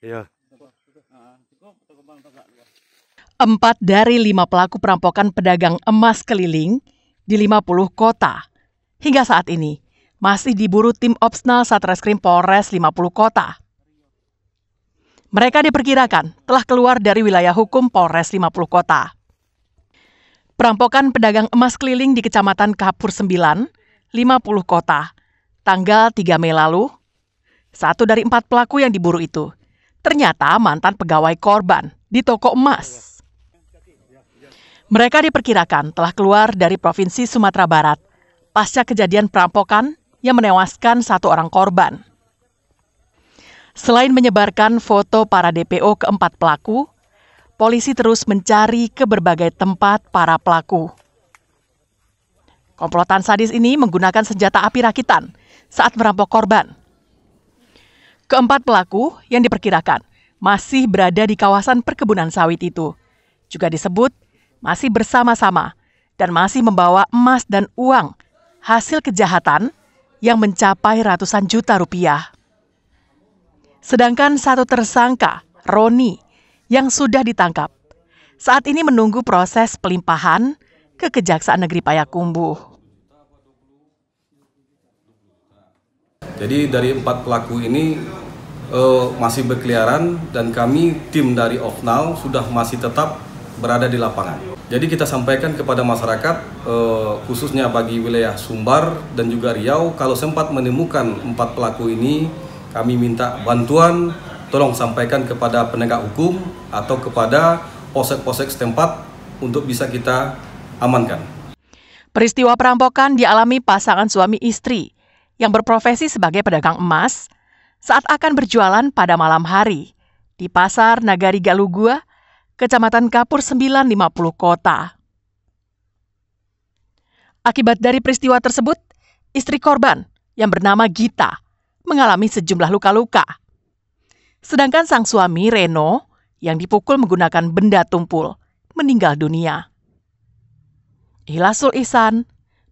Iya. Empat dari lima pelaku perampokan pedagang emas keliling di 50 kota. Hingga saat ini, masih diburu tim Opsnal Satreskrim Polres 50 kota. Mereka diperkirakan telah keluar dari wilayah hukum Polres 50 kota. Perampokan pedagang emas keliling di Kecamatan Kapur 9, 50 kota, tanggal 3 Mei lalu satu dari empat pelaku yang diburu itu ternyata mantan pegawai korban di toko emas. Mereka diperkirakan telah keluar dari Provinsi Sumatera Barat pasca kejadian perampokan yang menewaskan satu orang korban. Selain menyebarkan foto para DPO keempat pelaku, polisi terus mencari ke berbagai tempat para pelaku. Komplotan sadis ini menggunakan senjata api rakitan saat merampok korban Keempat pelaku yang diperkirakan masih berada di kawasan perkebunan sawit itu. Juga disebut masih bersama-sama dan masih membawa emas dan uang hasil kejahatan yang mencapai ratusan juta rupiah. Sedangkan satu tersangka, Roni, yang sudah ditangkap, saat ini menunggu proses pelimpahan ke Kejaksaan Negeri Payakumbuh. Jadi dari empat pelaku ini uh, masih berkeliaran dan kami tim dari Ofnal sudah masih tetap berada di lapangan. Jadi kita sampaikan kepada masyarakat uh, khususnya bagi wilayah Sumbar dan juga Riau kalau sempat menemukan empat pelaku ini kami minta bantuan tolong sampaikan kepada penegak hukum atau kepada posek-posek setempat untuk bisa kita amankan. Peristiwa perampokan dialami pasangan suami istri yang berprofesi sebagai pedagang emas saat akan berjualan pada malam hari di Pasar Nagari Galugua, Kecamatan Kapur 950 Kota. Akibat dari peristiwa tersebut, istri korban yang bernama Gita mengalami sejumlah luka-luka. Sedangkan sang suami Reno yang dipukul menggunakan benda tumpul meninggal dunia. Hilasul Ihsan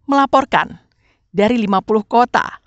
melaporkan dari lima puluh kota.